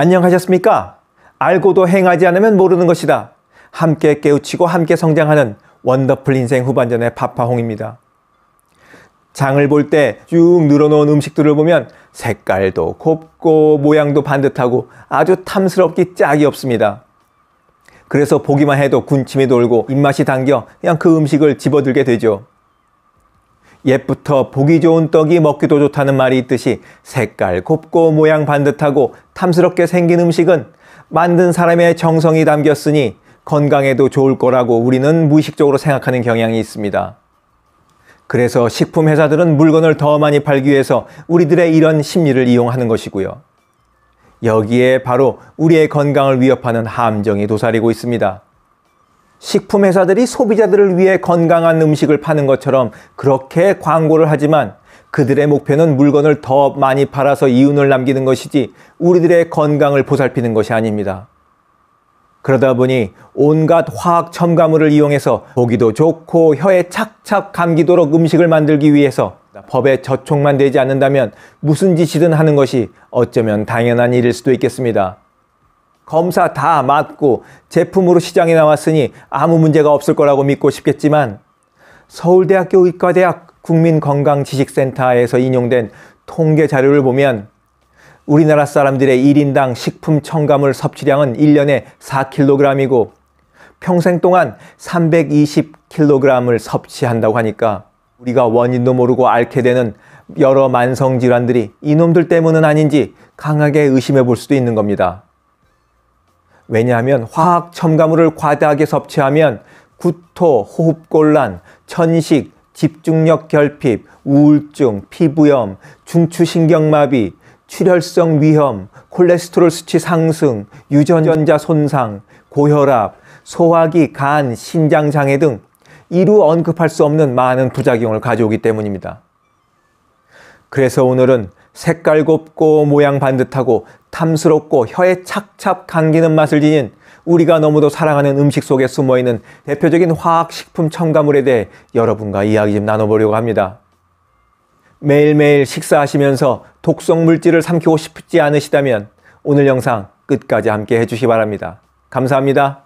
안녕하셨습니까? 알고도 행하지 않으면 모르는 것이다. 함께 깨우치고 함께 성장하는 원더풀 인생 후반전의 파파홍입니다. 장을 볼 때 쭉 늘어놓은 음식들을 보면 색깔도 곱고 모양도 반듯하고 아주 탐스럽기 짝이 없습니다. 그래서 보기만 해도 군침이 돌고 입맛이 당겨 그냥 그 음식을 집어들게 되죠. 옛부터 보기 좋은 떡이 먹기도 좋다는 말이 있듯이 색깔 곱고 모양 반듯하고 탐스럽게 생긴 음식은 만든 사람의 정성이 담겼으니 건강에도 좋을 거라고 우리는 무의식적으로 생각하는 경향이 있습니다. 그래서 식품 회사들은 물건을 더 많이 팔기 위해서 우리들의 이런 심리를 이용하는 것이고요. 여기에 바로 우리의 건강을 위협하는 함정이 도사리고 있습니다. 식품회사들이 소비자들을 위해 건강한 음식을 파는 것처럼 그렇게 광고를 하지만 그들의 목표는 물건을 더 많이 팔아서 이윤을 남기는 것이지 우리들의 건강을 보살피는 것이 아닙니다. 그러다 보니 온갖 화학 첨가물을 이용해서 보기도 좋고 혀에 착착 감기도록 음식을 만들기 위해서 법에 저촉만 되지 않는다면 무슨 짓이든 하는 것이 어쩌면 당연한 일일 수도 있겠습니다. 검사 다 맞고 제품으로 시장에 나왔으니 아무 문제가 없을 거라고 믿고 싶겠지만 서울대학교 의과대학 국민건강지식센터에서 인용된 통계 자료를 보면 우리나라 사람들의 1인당 식품 첨가물 섭취량은 1년에 4kg이고 평생 동안 320kg을 섭취한다고 하니까 우리가 원인도 모르고 앓게 되는 여러 만성 질환들이 이놈들 때문은 아닌지 강하게 의심해 볼 수도 있는 겁니다. 왜냐하면 화학 첨가물을 과다하게 섭취하면 구토, 호흡곤란, 천식, 집중력 결핍, 우울증, 피부염, 중추신경마비, 출혈성 위험, 콜레스테롤 수치 상승, 유전자 손상, 고혈압, 소화기, 간, 신장 장애 등 이루 언급할 수 없는 많은 부작용을 가져오기 때문입니다. 그래서 오늘은 색깔 곱고 모양 반듯하고 탐스럽고 혀에 착착 감기는 맛을 지닌 우리가 너무도 사랑하는 음식 속에 숨어있는 대표적인 화학식품 첨가물에 대해 여러분과 이야기 좀 나눠보려고 합니다. 매일매일 식사하시면서 독성 물질을 삼키고 싶지 않으시다면 오늘 영상 끝까지 함께 해주시기 바랍니다. 감사합니다.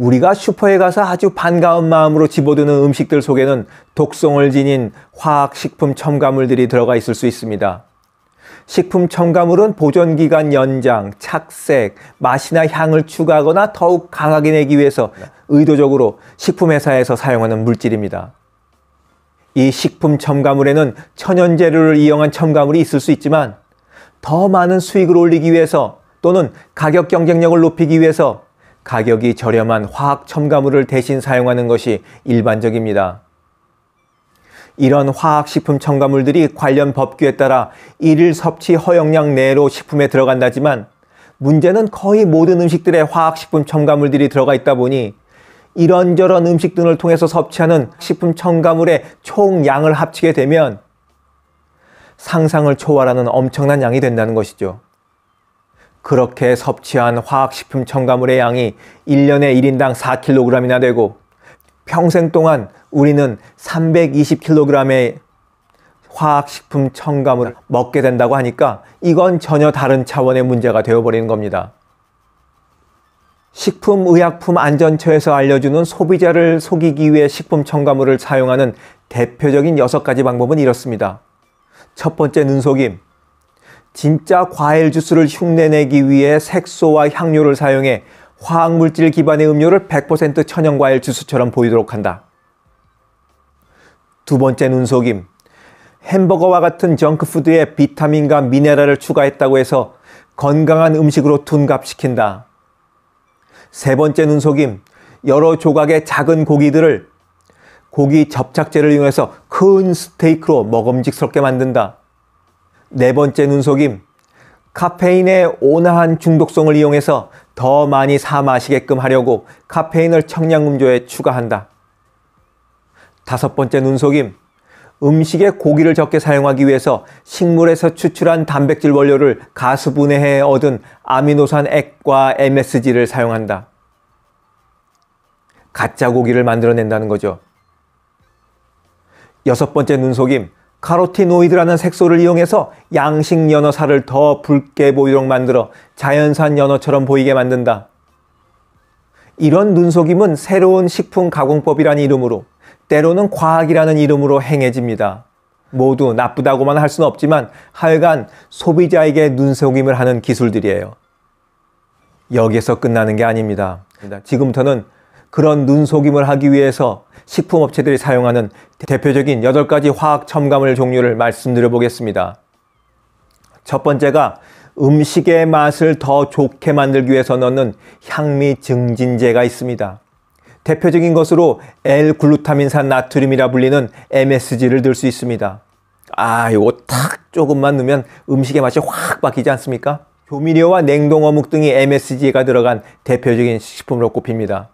우리가 슈퍼에 가서 아주 반가운 마음으로 집어드는 음식들 속에는 독성을 지닌 화학식품 첨가물들이 들어가 있을 수 있습니다. 식품 첨가물은 보존기간 연장, 착색, 맛이나 향을 추가하거나 더욱 강하게 내기 위해서 네. 의도적으로 식품회사에서 사용하는 물질입니다. 이 식품 첨가물에는 천연재료를 이용한 첨가물이 있을 수 있지만 더 많은 수익을 올리기 위해서 또는 가격 경쟁력을 높이기 위해서 가격이 저렴한 화학 첨가물을 대신 사용하는 것이 일반적입니다. 이런 화학식품 첨가물들이 관련 법규에 따라 일일 섭취 허용량 내로 식품에 들어간다지만 문제는 거의 모든 음식들에 화학식품 첨가물들이 들어가 있다 보니 이런저런 음식 등을 통해서 섭취하는 식품 첨가물의 총 양을 합치게 되면 상상을 초월하는 엄청난 양이 된다는 것이죠. 그렇게 섭취한 화학식품 첨가물의 양이 1년에 1인당 4kg이나 되고 평생 동안 우리는 320kg의 화학식품 첨가물을 먹게 된다고 하니까 이건 전혀 다른 차원의 문제가 되어버리는 겁니다. 식품의약품안전처에서 알려주는 소비자를 속이기 위해 식품 첨가물을 사용하는 대표적인 6가지 방법은 이렇습니다. 첫 번째 눈속임. 진짜 과일 주스를 흉내내기 위해 색소와 향료를 사용해 화학물질 기반의 음료를 100% 천연과일 주스처럼 보이도록 한다. 두 번째 눈속임. 햄버거와 같은 정크푸드에 비타민과 미네랄을 추가했다고 해서 건강한 음식으로 둔갑시킨다. 세 번째 눈속임. 여러 조각의 작은 고기들을 고기 접착제를 이용해서 큰 스테이크로 먹음직스럽게 만든다. 네 번째 눈속임. 카페인의 온화한 중독성을 이용해서 더 많이 사 마시게끔 하려고 카페인을 청량음료에 추가한다. 다섯 번째 눈속임. 음식에 고기를 적게 사용하기 위해서 식물에서 추출한 단백질 원료를 가수분해해 얻은 아미노산 액과 MSG를 사용한다. 가짜 고기를 만들어낸다는 거죠. 여섯 번째 눈속임. 카로티노이드라는 색소를 이용해서 양식 연어살을 더 붉게 보이도록 만들어 자연산 연어처럼 보이게 만든다. 이런 눈속임은 새로운 식품 가공법이라는 이름으로 때로는 과학이라는 이름으로 행해집니다. 모두 나쁘다고만 할 수는 없지만 하여간 소비자에게 눈속임을 하는 기술들이에요. 여기에서 끝나는 게 아닙니다. 지금부터는 그런 눈속임을 하기 위해서 식품업체들이 사용하는 대표적인 8가지 화학 첨가물 종류를 말씀드려 보겠습니다. 첫 번째가 음식의 맛을 더 좋게 만들기 위해서 넣는 향미 증진제가 있습니다. 대표적인 것으로 L글루타민산 나트륨이라 불리는 MSG를 들 수 있습니다. 아, 요거 탁 조금만 넣으면 음식의 맛이 확 바뀌지 않습니까? 조미료와 냉동 어묵 등이 MSG가 들어간 대표적인 식품으로 꼽힙니다.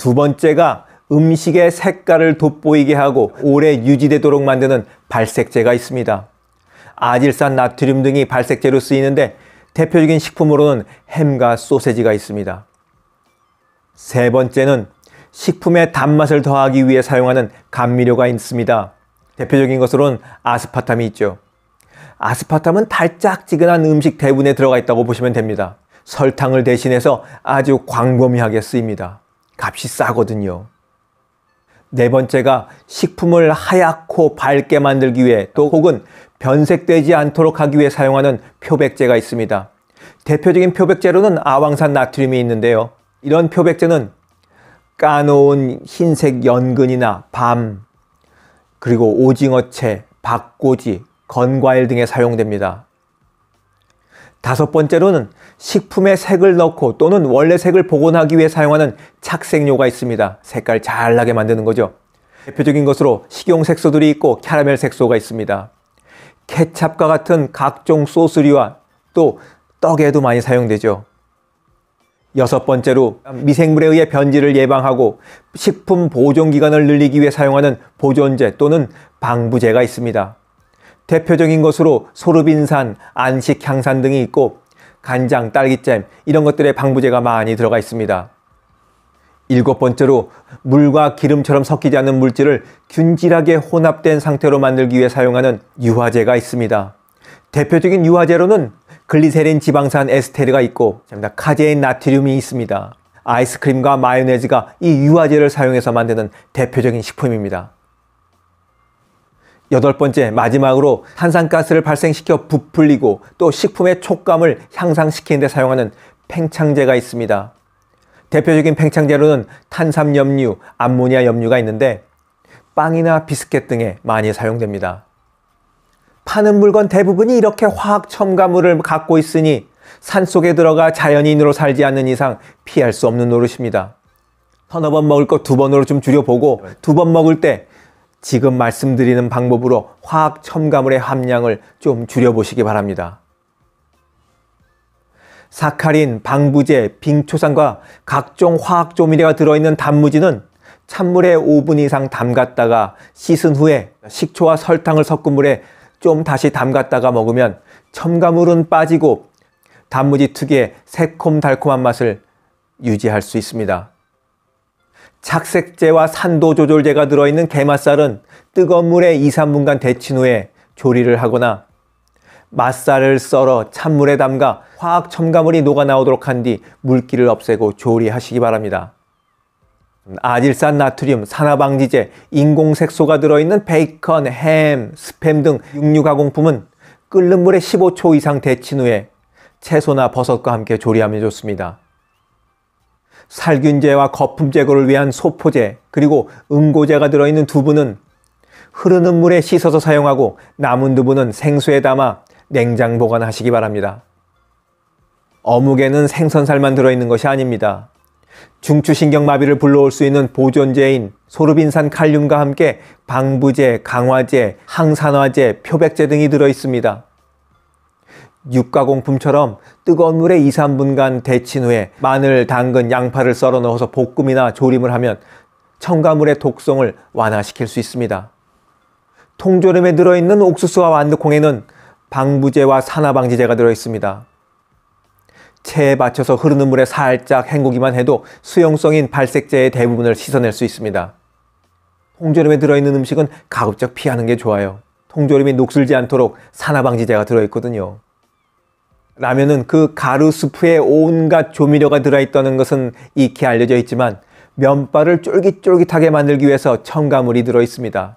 두 번째가 음식의 색깔을 돋보이게 하고 오래 유지되도록 만드는 발색제가 있습니다. 아질산, 나트륨 등이 발색제로 쓰이는데 대표적인 식품으로는 햄과 소세지가 있습니다. 세 번째는 식품의 단맛을 더하기 위해 사용하는 감미료가 있습니다. 대표적인 것으로는 아스파탐이 있죠. 아스파탐은 달짝지근한 음식 대분에 부 들어가 있다고 보시면 됩니다. 설탕을 대신해서 아주 광범위하게 쓰입니다. 값이 싸거든요. 네 번째가 식품을 하얗고 밝게 만들기 위해 또 혹은 변색되지 않도록 하기 위해 사용하는 표백제가 있습니다. 대표적인 표백제로는 아황산 나트륨이 있는데요. 이런 표백제는 까놓은 흰색 연근이나 밤, 그리고 오징어채, 박고지, 건과일 등에 사용됩니다. 다섯 번째로는 식품에 색을 넣고 또는 원래 색을 복원하기 위해 사용하는 착색료가 있습니다. 색깔 잘 나게 만드는 거죠. 대표적인 것으로 식용 색소들이 있고 캐러멜 색소가 있습니다. 케찹과 같은 각종 소스류와 또 떡에도 많이 사용되죠. 여섯 번째로 미생물에 의해 변질을 예방하고 식품 보존 기간을 늘리기 위해 사용하는 보존제 또는 방부제가 있습니다. 대표적인 것으로 소르빈산, 안식향산 등이 있고 간장, 딸기잼 이런 것들의 방부제가 많이 들어가 있습니다. 일곱 번째로 물과 기름처럼 섞이지 않는 물질을 균질하게 혼합된 상태로 만들기 위해 사용하는 유화제가 있습니다. 대표적인 유화제로는 글리세린 지방산 에스테르가 있고 카제인 나트륨이 있습니다. 아이스크림과 마요네즈가 이 유화제를 사용해서 만드는 대표적인 식품입니다. 여덟 번째, 마지막으로 탄산가스를 발생시켜 부풀리고 또 식품의 촉감을 향상시키는 데 사용하는 팽창제가 있습니다. 대표적인 팽창제로는 탄삼염류, 암모니아 염류가 있는데 빵이나 비스켓 등에 많이 사용됩니다. 파는 물건 대부분이 이렇게 화학 첨가물을 갖고 있으니 산 속에 들어가 자연인으로 살지 않는 이상 피할 수 없는 노릇입니다. 서너 번 먹을 것 두 번으로 좀 줄여보고 두 번 먹을 때 지금 말씀드리는 방법으로 화학 첨가물의 함량을 좀 줄여보시기 바랍니다. 사카린, 방부제, 빙초산과 각종 화학 조미료가 들어있는 단무지는 찬물에 5분 이상 담갔다가 씻은 후에 식초와 설탕을 섞은 물에 좀 다시 담갔다가 먹으면 첨가물은 빠지고 단무지 특유의 새콤달콤한 맛을 유지할 수 있습니다. 착색제와 산도조절제가 들어있는 게맛살은 뜨거운 물에 2, 3분간 데친 후에 조리를 하거나 맛살을 썰어 찬물에 담가 화학 첨가물이 녹아나오도록 한 뒤 물기를 없애고 조리하시기 바랍니다. 아질산 나트륨, 산화방지제, 인공색소가 들어있는 베이컨, 햄, 스팸 등 육류 가공품은 끓는 물에 15초 이상 데친 후에 채소나 버섯과 함께 조리하면 좋습니다. 살균제와 거품 제거를 위한 소포제 그리고 응고제가 들어있는 두부는 흐르는 물에 씻어서 사용하고 남은 두부는 생수에 담아 냉장 보관하시기 바랍니다. 어묵에는 생선살만 들어있는 것이 아닙니다. 중추신경마비를 불러올 수 있는 보존제인 소르빈산 칼륨과 함께 방부제, 강화제, 항산화제, 표백제 등이 들어있습니다. 육가공품처럼 뜨거운 물에 2, 3분간 데친 후에 마늘, 당근, 양파를 썰어 넣어서 볶음이나 조림을 하면 첨가물의 독성을 완화시킬 수 있습니다. 통조림에 들어있는 옥수수와 완두콩에는 방부제와 산화방지제가 들어있습니다. 체에 받쳐서 흐르는 물에 살짝 헹구기만 해도 수용성인 발색제의 대부분을 씻어낼 수 있습니다. 통조림에 들어있는 음식은 가급적 피하는 게 좋아요. 통조림이 녹슬지 않도록 산화방지제가 들어있거든요. 라면은 그 가루 수프에 온갖 조미료가 들어있다는 것은 익히 알려져 있지만 면발을 쫄깃쫄깃하게 만들기 위해서 첨가물이 들어있습니다.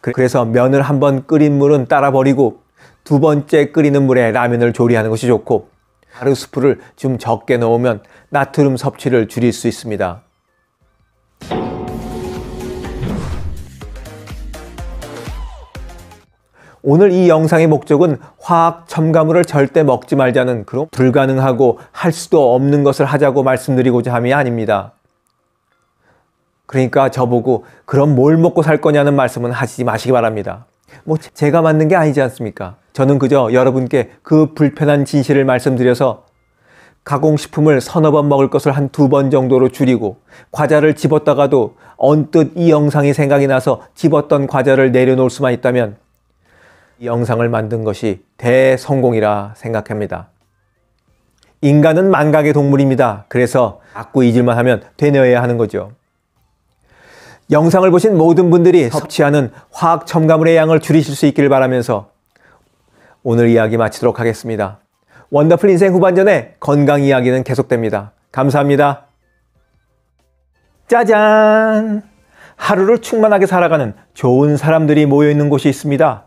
그- 그래서 면을 한번 끓인 물은 따라 버리고 두 번째 끓이는 물에 라면을 조리하는 것이 좋고 가루 수프를 좀 적게 넣으면 나트륨 섭취를 줄일 수 있습니다. 오늘 이 영상의 목적은 화학 첨가물을 절대 먹지 말자는 그런 불가능하고 할 수도 없는 것을 하자고 말씀드리고자 함이 아닙니다. 그러니까 저보고 그럼 뭘 먹고 살 거냐는 말씀은 하시지 마시기 바랍니다. 뭐 제가 만든 게 아니지 않습니까? 저는 그저 여러분께 그 불편한 진실을 말씀드려서 가공식품을 서너 번 먹을 것을 한 두 번 정도로 줄이고 과자를 집었다가도 언뜻 이 영상이 생각이 나서 집었던 과자를 내려놓을 수만 있다면 이 영상을 만든 것이 대성공이라 생각합니다. 인간은 망각의 동물입니다. 그래서 갖고 잊을만 하면 되뇌어야 하는 거죠. 영상을 보신 모든 분들이 섭취하는 화학 첨가물의 양을 줄이실 수 있기를 바라면서 오늘 이야기 마치도록 하겠습니다. 원더풀 인생 후반전에 건강 이야기는 계속됩니다. 감사합니다. 짜잔! 하루를 충만하게 살아가는 좋은 사람들이 모여있는 곳이 있습니다.